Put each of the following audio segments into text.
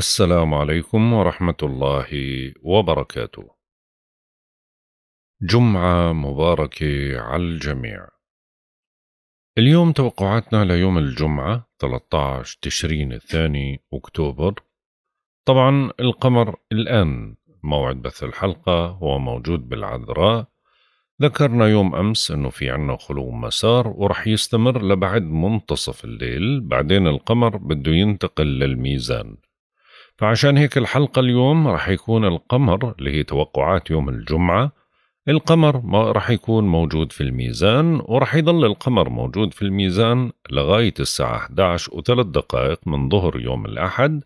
السلام عليكم ورحمة الله وبركاته. جمعة مباركة على الجميع. اليوم توقعاتنا ليوم الجمعة 13 تشرين الثاني أكتوبر. طبعا القمر الآن موعد بث الحلقة هو موجود بالعذراء. ذكرنا يوم أمس أنه في عنا خلو مسار ورح يستمر لبعد منتصف الليل بعدين القمر بده ينتقل للميزان فعشان هيك الحلقة اليوم راح يكون القمر اللي هي توقعات يوم الجمعة القمر ما راح يكون موجود في الميزان وراح يضل القمر موجود في الميزان لغاية الساعة 11 وثلاث دقائق من ظهر يوم الأحد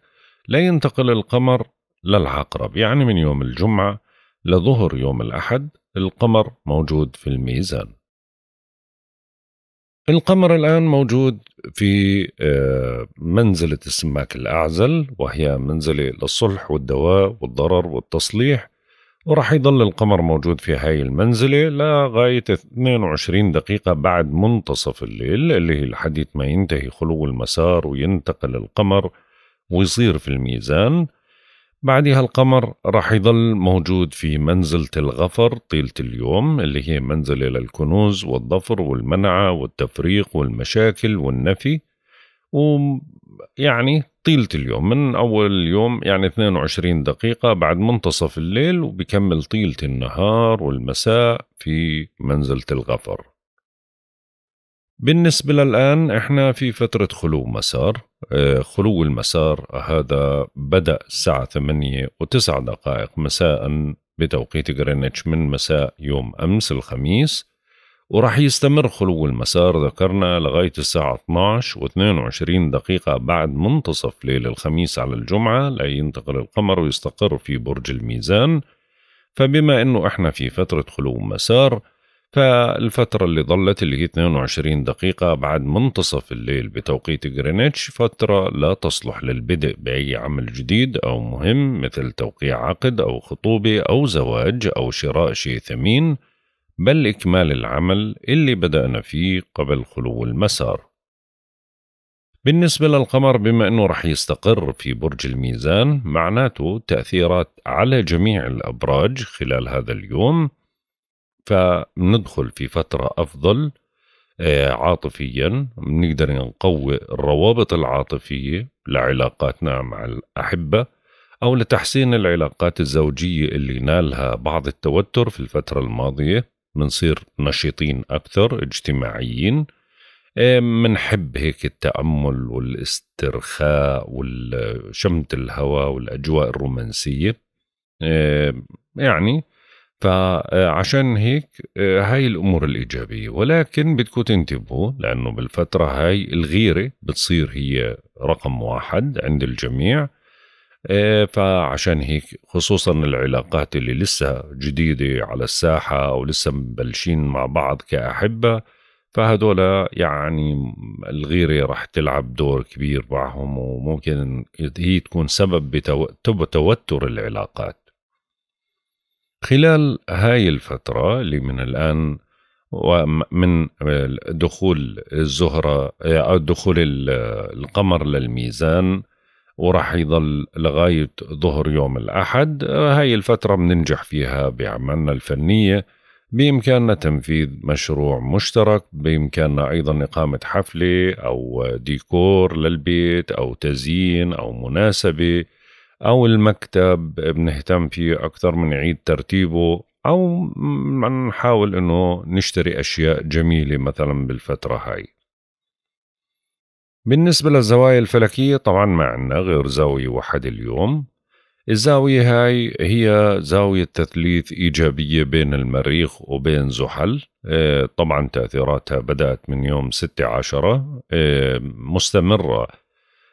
لا ينتقل القمر للعقرب يعني من يوم الجمعة لظهر يوم الأحد القمر موجود في الميزان القمر الآن موجود في آه، منزلة السماك الأعزل وهي منزلة للصلح والدواء والضرر والتصليح وراح يضل القمر موجود في هاي المنزلة لغاية 22 دقيقة بعد منتصف الليل اللي هي لحديت ما ينتهي خلو المسار وينتقل القمر ويصير في الميزان بعدها القمر راح يظل موجود في منزلة الغفر طيلة اليوم اللي هي منزلة للكنوز والظفر والمنعة والتفريق والمشاكل والنفي ويعني طيلة اليوم من أول اليوم يعني 22 دقيقة بعد منتصف الليل وبكمل طيلة النهار والمساء في منزلة الغفر بالنسبة للآن إحنا في فترة خلو مسار آه، خلو المسار هذا بدأ الساعة ثمانية وتسعة دقائق مساء بتوقيت غرينتش من مساء يوم أمس الخميس وراح يستمر خلو المسار ذكرنا لغاية الساعة 12 و22 دقيقة بعد منتصف ليل الخميس على الجمعة لينتقل القمر ويستقر في برج الميزان فبما أنه إحنا في فترة خلو مسار فالفترة اللي ظلت اللي هي 22 دقيقة بعد منتصف الليل بتوقيت غرينتش فترة لا تصلح للبدء بأي عمل جديد أو مهم مثل توقيع عقد أو خطوبة أو زواج أو شراء شيء ثمين بل إكمال العمل اللي بدأنا فيه قبل خلو المسار بالنسبة للقمر بما أنه رح يستقر في برج الميزان معناته تأثيرات على جميع الأبراج خلال هذا اليوم فبندخل في فترة أفضل آه، عاطفيا بنقدر نقوي الروابط العاطفية لعلاقاتنا مع الأحبة أو لتحسين العلاقات الزوجية اللي نالها بعض التوتر في الفترة الماضية بنصير نشيطين أكثر اجتماعيين آه، منحب هيك التأمل والاسترخاء وشمت الهواء والأجواء الرومانسية آه، يعني فعشان آه، هيك آه، هاي الامور الايجابيه ولكن بدكم تنتبهوا لانه بالفتره هاي الغيره بتصير هي رقم واحد عند الجميع آه، فعشان هيك خصوصا العلاقات اللي لسه جديده على الساحه او لسه مبلشين مع بعض كاحبه فهدول يعني الغيره رح تلعب دور كبير معهم وممكن هي تكون سبب بتوتر العلاقات خلال هاي الفترة اللي من الآن ومن دخول الزهرة أو آه، دخول القمر للميزان وراح يضل لغاية ظهر يوم الأحد هاي الفترة بننجح فيها بعملنا الفنية بإمكاننا تنفيذ مشروع مشترك بإمكاننا أيضا إقامة حفلة أو ديكور للبيت أو تزيين أو مناسبة او المكتب بنهتم فيه اكثر من عيد ترتيبه او نحاول انه نشتري اشياء جميله مثلا بالفتره هاي بالنسبة للزوايا الفلكية طبعا ما عندنا غير زاوية واحدة اليوم الزاوية هاي هي زاوية تثليث إيجابية بين المريخ وبين زحل آه، طبعا تأثيراتها بدأت من يوم 6 عشرة آه، مستمرة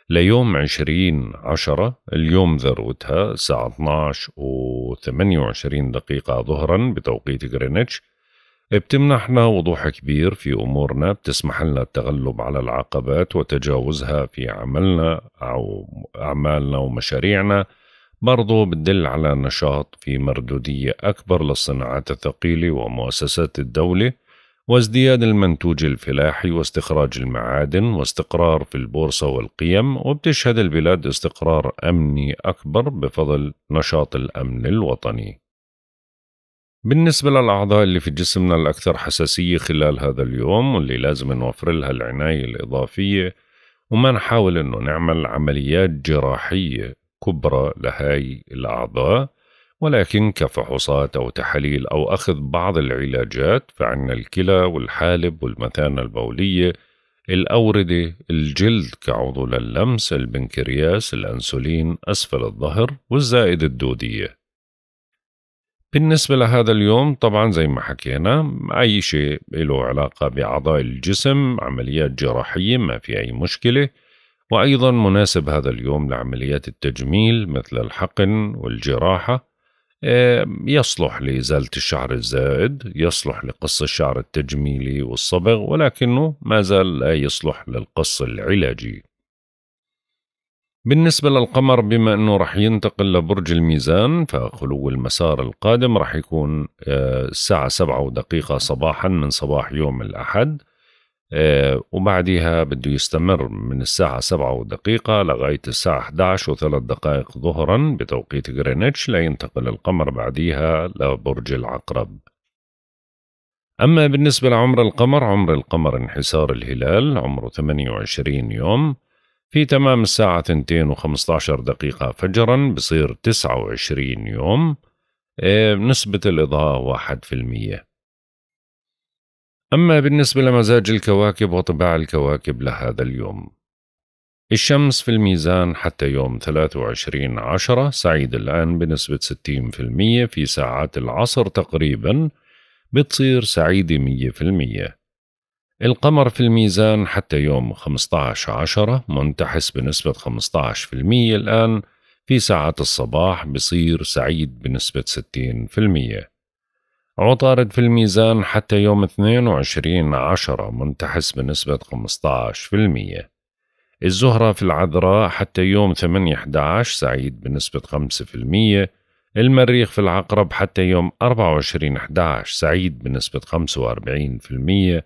ليوم 20 عشرة اليوم ذروتها الساعة 12 و 28 دقيقة ظهرا بتوقيت غرينتش بتمنحنا وضوح كبير في أمورنا بتسمح لنا التغلب على العقبات وتجاوزها في عملنا أو أعمالنا ومشاريعنا برضو بتدل على نشاط في مردودية أكبر للصناعات الثقيلة ومؤسسات الدولة وازدياد المنتوج الفلاحي واستخراج المعادن واستقرار في البورصة والقيم وبتشهد البلاد استقرار أمني أكبر بفضل نشاط الأمن الوطني بالنسبة للأعضاء اللي في جسمنا الأكثر حساسية خلال هذا اليوم واللي لازم نوفر لها العناية الإضافية وما نحاول أنه نعمل عمليات جراحية كبرى لهاي الأعضاء ولكن كفحوصات أو تحاليل أو أخذ بعض العلاجات فعنا الكلى والحالب والمثانة البولية الأوردة الجلد كعضو للمس البنكرياس الأنسولين أسفل الظهر والزائد الدودية بالنسبة لهذا اليوم طبعا زي ما حكينا أي شيء له علاقة بأعضاء الجسم عمليات جراحية ما في أي مشكلة وأيضا مناسب هذا اليوم لعمليات التجميل مثل الحقن والجراحة يصلح لإزالة الشعر الزائد يصلح لقص الشعر التجميلي والصبغ ولكنه ما زال لا يصلح للقص العلاجي بالنسبة للقمر بما أنه رح ينتقل لبرج الميزان فخلو المسار القادم رح يكون آه، الساعة سبعة ودقيقة صباحا من صباح يوم الأحد آه، وبعدها بده يستمر من الساعة سبعة ودقيقة لغاية الساعة 11 وثلاث دقائق ظهرا بتوقيت غرينتش لينتقل القمر بعديها لبرج العقرب أما بالنسبة لعمر القمر عمر القمر انحسار الهلال عمره 28 يوم في تمام الساعة 2 و15 دقيقة فجرا بصير 29 يوم آه، نسبة الإضاءة 1% أما بالنسبة لمزاج الكواكب وطباع الكواكب لهذا اليوم الشمس في الميزان حتى يوم 23 عشرة سعيد الآن بنسبة 60% في ساعات العصر تقريبا بتصير سعيدة 100% القمر في الميزان حتى يوم 15 عشرة منتحس بنسبة 15% الآن في ساعات الصباح بصير سعيد بنسبة 60% عطارد في الميزان حتى يوم 22 عشرة منتحس بنسبة 15% الزهرة في العذراء حتى يوم 8 11 سعيد بنسبة 5% المريخ في العقرب حتى يوم 24 11 سعيد بنسبة 45%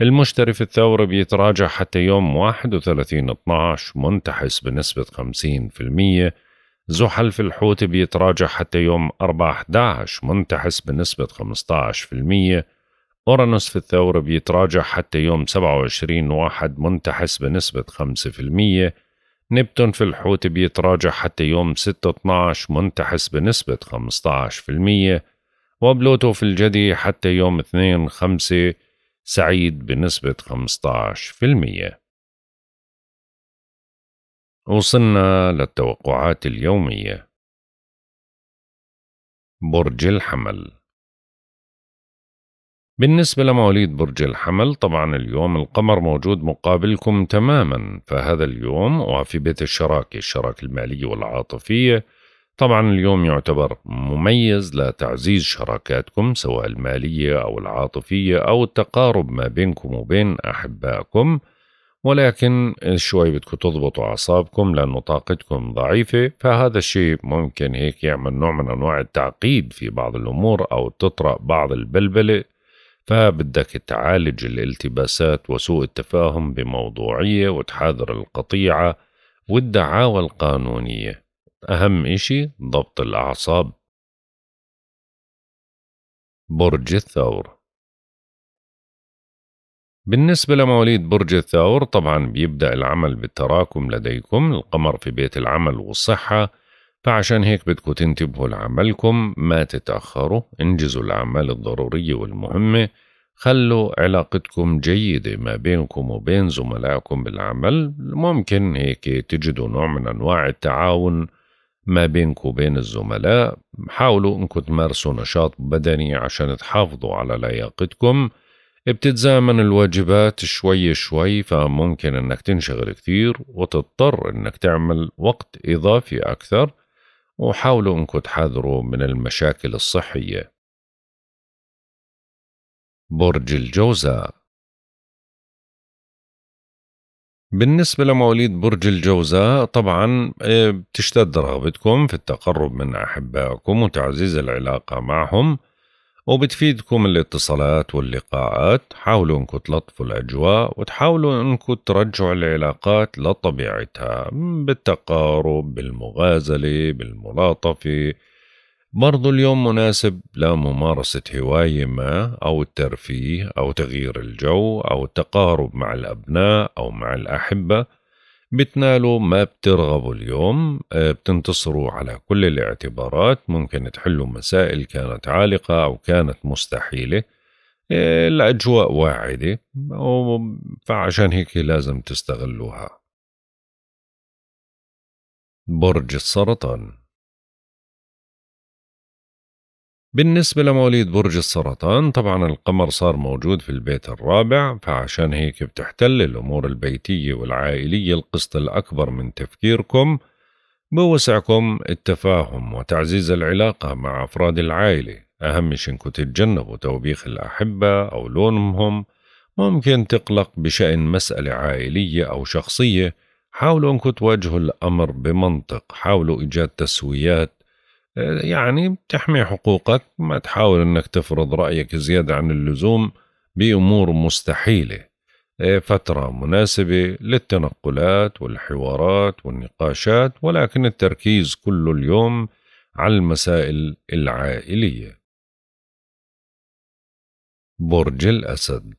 المشتري في الثورة بيتراجع حتى يوم 31 12 منتحس بنسبة 50% زحل في الحوت بيتراجع حتى يوم 4/11 منتحس بنسبة 15% أورانوس في الثور بيتراجع حتى يوم 27 1 منتحس بنسبة 5% نبتون في الحوت بيتراجع حتى يوم 6 12 منتحس بنسبة 15% وبلوتو في الجدي حتى يوم 2 5 سعيد بنسبة 15% وصلنا للتوقعات اليومية برج الحمل بالنسبة لمواليد برج الحمل طبعا اليوم القمر موجود مقابلكم تماما فهذا اليوم وفي بيت الشراكة الشراكة المالية والعاطفية طبعا اليوم يعتبر مميز لتعزيز شراكاتكم سواء المالية أو العاطفية أو التقارب ما بينكم وبين أحبائكم ولكن شوي بدكم تضبطوا أعصابكم لأنه طاقتكم ضعيفة فهذا الشيء ممكن هيك يعمل نوع من أنواع التعقيد في بعض الأمور أو تطرأ بعض البلبلة فبدك تعالج الالتباسات وسوء التفاهم بموضوعية وتحاذر القطيعة والدعاوى القانونية أهم إشي ضبط الأعصاب برج الثور بالنسبة لمواليد برج الثور طبعا بيبدأ العمل بالتراكم لديكم القمر في بيت العمل والصحة فعشان هيك بدكم تنتبهوا لعملكم ما تتأخروا انجزوا الأعمال الضرورية والمهمة خلوا علاقتكم جيدة ما بينكم وبين زملائكم بالعمل ممكن هيك تجدوا نوع من أنواع التعاون ما بينكم وبين الزملاء حاولوا انكم تمارسوا نشاط بدني عشان تحافظوا على لياقتكم بتتزامن الواجبات شوي شوي فممكن انك تنشغل كثير وتضطر انك تعمل وقت اضافي اكثر وحاولوا انكم تحذروا من المشاكل الصحية برج الجوزاء بالنسبة لمواليد برج الجوزاء طبعا آه، بتشتد رغبتكم في التقرب من أحبائكم وتعزيز العلاقة معهم وبتفيدكم الاتصالات واللقاءات حاولوا انكم تلطفوا الاجواء وتحاولوا انكم ترجعوا العلاقات لطبيعتها بالتقارب بالمغازله بالملاطفه برضو اليوم مناسب لممارسة هواية ما أو الترفيه أو تغيير الجو أو التقارب مع الأبناء أو مع الأحبة بتنالوا ما بترغبوا اليوم آه، بتنتصروا على كل الاعتبارات ممكن تحلوا مسائل كانت عالقة أو كانت مستحيلة آه، الأجواء واعدة فعشان هيك لازم تستغلوها برج السرطان بالنسبة لمواليد برج السرطان طبعا القمر صار موجود في البيت الرابع فعشان هيك بتحتل الأمور البيتية والعائلية القسط الأكبر من تفكيركم بوسعكم التفاهم وتعزيز العلاقة مع أفراد العائلة أهم شيء إنكم تتجنبوا توبيخ الأحبة أو لومهم ممكن تقلق بشأن مسألة عائلية أو شخصية حاولوا أنكم تواجهوا الأمر بمنطق حاولوا إيجاد تسويات يعني تحمي حقوقك ما تحاول انك تفرض رايك زياده عن اللزوم بامور مستحيله آه، فتره مناسبه للتنقلات والحوارات والنقاشات ولكن التركيز كله اليوم على المسائل العائليه برج الاسد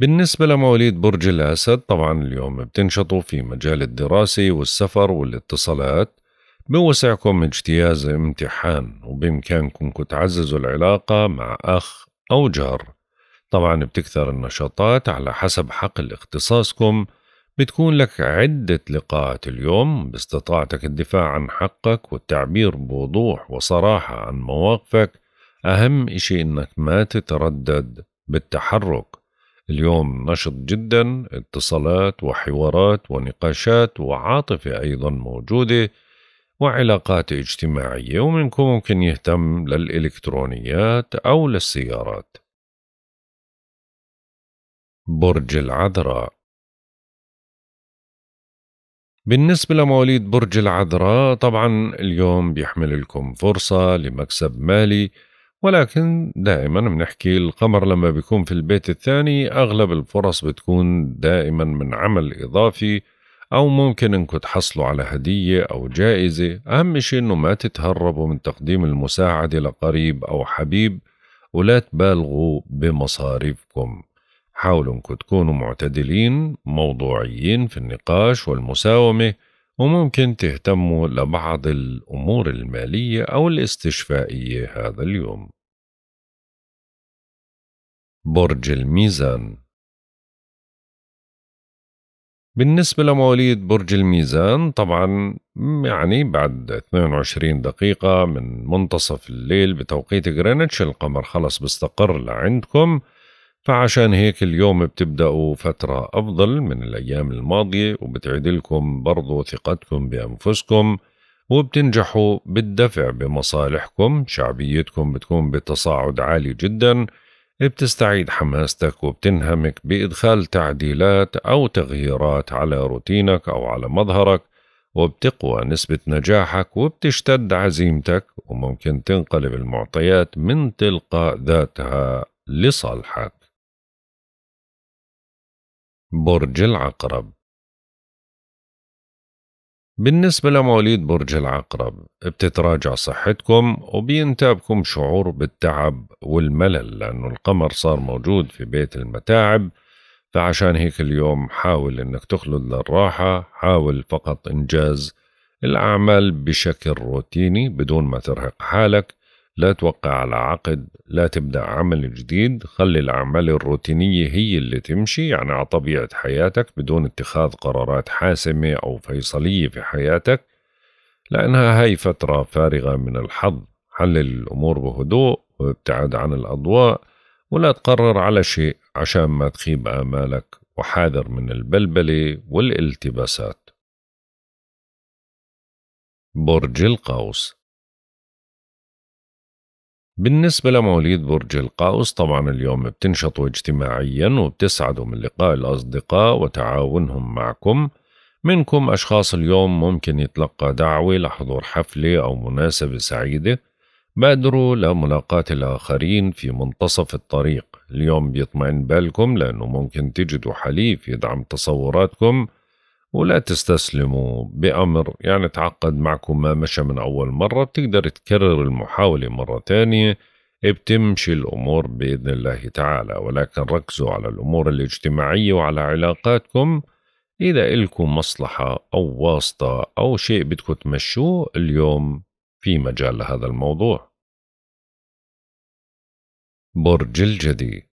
بالنسبة لمواليد برج الأسد طبعا اليوم بتنشطوا في مجال الدراسة والسفر والاتصالات بوسعكم اجتياز امتحان وبإمكانكم تعززوا العلاقة مع أخ أو جار طبعا بتكثر النشاطات على حسب حقل اختصاصكم بتكون لك عدة لقاءات اليوم باستطاعتك الدفاع عن حقك والتعبير بوضوح وصراحة عن مواقفك أهم إشي إنك ما تتردد بالتحرك اليوم نشط جدا اتصالات وحوارات ونقاشات وعاطفة أيضا موجودة وعلاقات اجتماعية ومنكم ممكن يهتم للإلكترونيات أو للسيارات برج العذراء بالنسبة لمواليد برج العذراء طبعا اليوم بيحمل لكم فرصة لمكسب مالي ولكن دائما بنحكي القمر لما بيكون في البيت الثاني أغلب الفرص بتكون دائما من عمل إضافي أو ممكن إنكم تحصلوا على هدية أو جائزة أهم شيء إنه ما تتهربوا من تقديم المساعدة لقريب أو حبيب ولا تبالغوا بمصاريفكم حاولوا إنكم تكونوا معتدلين موضوعيين في النقاش والمساومة وممكن تهتموا لبعض الأمور المالية أو الاستشفائية هذا اليوم برج الميزان بالنسبة لمواليد برج الميزان طبعا يعني بعد 22 دقيقة من منتصف الليل بتوقيت غرينتش القمر خلص بيستقر لعندكم فعشان هيك اليوم بتبدأوا فترة أفضل من الأيام الماضية وبتعيدلكم برضو ثقتكم بأنفسكم وبتنجحوا بالدفع بمصالحكم شعبيتكم بتكون بتصاعد عالي جداً بتستعيد حماستك وبتنهمك بإدخال تعديلات أو تغييرات على روتينك أو على مظهرك وبتقوى نسبة نجاحك وبتشتد عزيمتك وممكن تنقلب المعطيات من تلقاء ذاتها لصالحك برج العقرب بالنسبة لمواليد برج العقرب بتتراجع صحتكم وبينتابكم شعور بالتعب والملل لأنه القمر صار موجود في بيت المتاعب فعشان هيك اليوم حاول انك تخلد للراحة حاول فقط انجاز الاعمال بشكل روتيني بدون ما ترهق حالك لا توقع على عقد لا تبدأ عمل جديد خلي الأعمال الروتينية هي اللي تمشي يعني على طبيعة حياتك بدون اتخاذ قرارات حاسمة أو فيصلية في حياتك لأنها هاي فترة فارغة من الحظ حلل الأمور بهدوء وابتعد عن الأضواء ولا تقرر على شيء عشان ما تخيب آمالك وحاذر من البلبلة والالتباسات برج القوس بالنسبة لمواليد برج القوس طبعا اليوم بتنشطوا اجتماعيا وبتسعدوا من لقاء الأصدقاء وتعاونهم معكم منكم أشخاص اليوم ممكن يتلقى دعوة لحضور حفلة أو مناسبة سعيدة بادروا لملاقاة الآخرين في منتصف الطريق اليوم بيطمئن بالكم لأنه ممكن تجدوا حليف يدعم تصوراتكم ولا تستسلموا بأمر يعني تعقد معكم ما مشى من أول مرة بتقدر تكرر المحاولة مرة تانية بتمشي الأمور بإذن الله تعالى ولكن ركزوا على الأمور الاجتماعية وعلى علاقاتكم إذا إلكم مصلحة أو واسطة أو شيء بدكم تمشوه اليوم في مجال لهذا الموضوع برج الجدي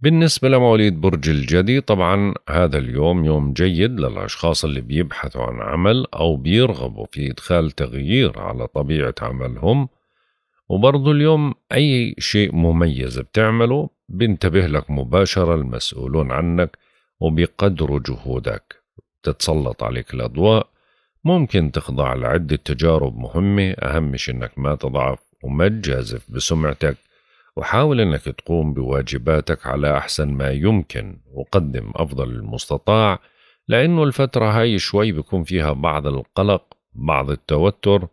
بالنسبة لمواليد برج الجدي طبعا هذا اليوم يوم جيد للأشخاص اللي بيبحثوا عن عمل أو بيرغبوا في إدخال تغيير على طبيعة عملهم وبرضه اليوم أي شيء مميز بتعمله بينتبه لك مباشرة المسؤولون عنك وبيقدروا جهودك تتسلط عليك الأضواء ممكن تخضع لعدة تجارب مهمة أهم شيء إنك ما تضعف وما تجازف بسمعتك وحاول أنك تقوم بواجباتك على أحسن ما يمكن وقدم أفضل المستطاع لأنه الفترة هاي شوي بيكون فيها بعض القلق بعض التوتر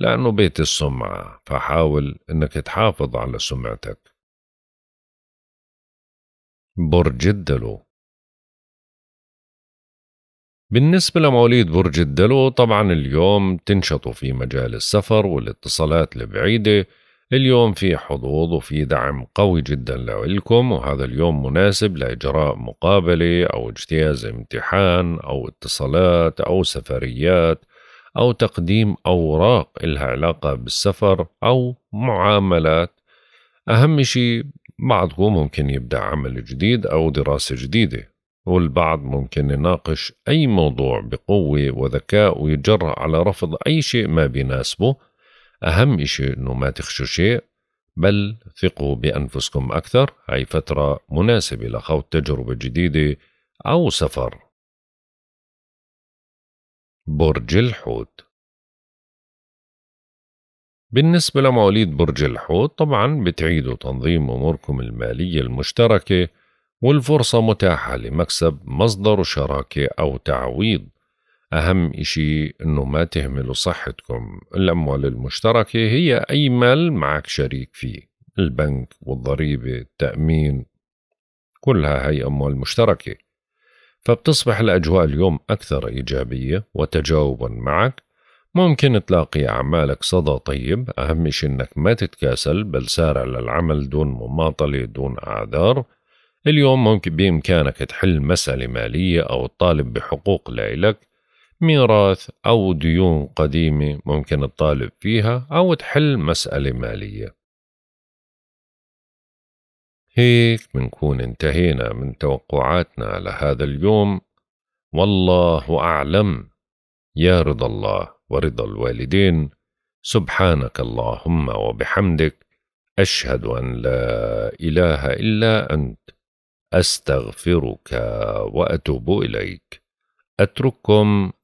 لأنه بيت السمعة فحاول أنك تحافظ على سمعتك برج الدلو بالنسبة لمواليد برج الدلو طبعا اليوم تنشطوا في مجال السفر والاتصالات البعيدة اليوم في حظوظ وفي دعم قوي جدا لكم وهذا اليوم مناسب لإجراء مقابلة أو اجتياز امتحان أو اتصالات أو سفريات أو تقديم أوراق إلها علاقة بالسفر أو معاملات أهم شيء بعضكم ممكن يبدأ عمل جديد أو دراسة جديدة والبعض ممكن يناقش أي موضوع بقوة وذكاء ويتجرأ على رفض أي شيء ما بيناسبه أهم إشي أنه ما تخشوا شيء بل ثقوا بأنفسكم أكثر هاي فترة مناسبة لخوض تجربة جديدة أو سفر برج الحوت بالنسبة لمواليد برج الحوت طبعا بتعيدوا تنظيم أموركم المالية المشتركة والفرصة متاحة لمكسب مصدر شراكة أو تعويض أهم إشي أنه ما تهملوا صحتكم الأموال المشتركة هي أي مال معك شريك فيه البنك والضريبة التأمين كلها هي أموال مشتركة فبتصبح الأجواء اليوم أكثر إيجابية وتجاوبا معك ممكن تلاقي أعمالك صدى طيب أهم شيء أنك ما تتكاسل بل سارع للعمل دون مماطلة دون أعذار اليوم ممكن بإمكانك تحل مسألة مالية أو تطالب بحقوق لإلك ميراث أو ديون قديمة ممكن تطالب فيها أو تحل مسألة مالية هيك بنكون انتهينا من توقعاتنا لهذا اليوم والله أعلم يا رضا الله ورضا الوالدين سبحانك اللهم وبحمدك أشهد أن لا إله إلا أنت أستغفرك وأتوب إليك أترككم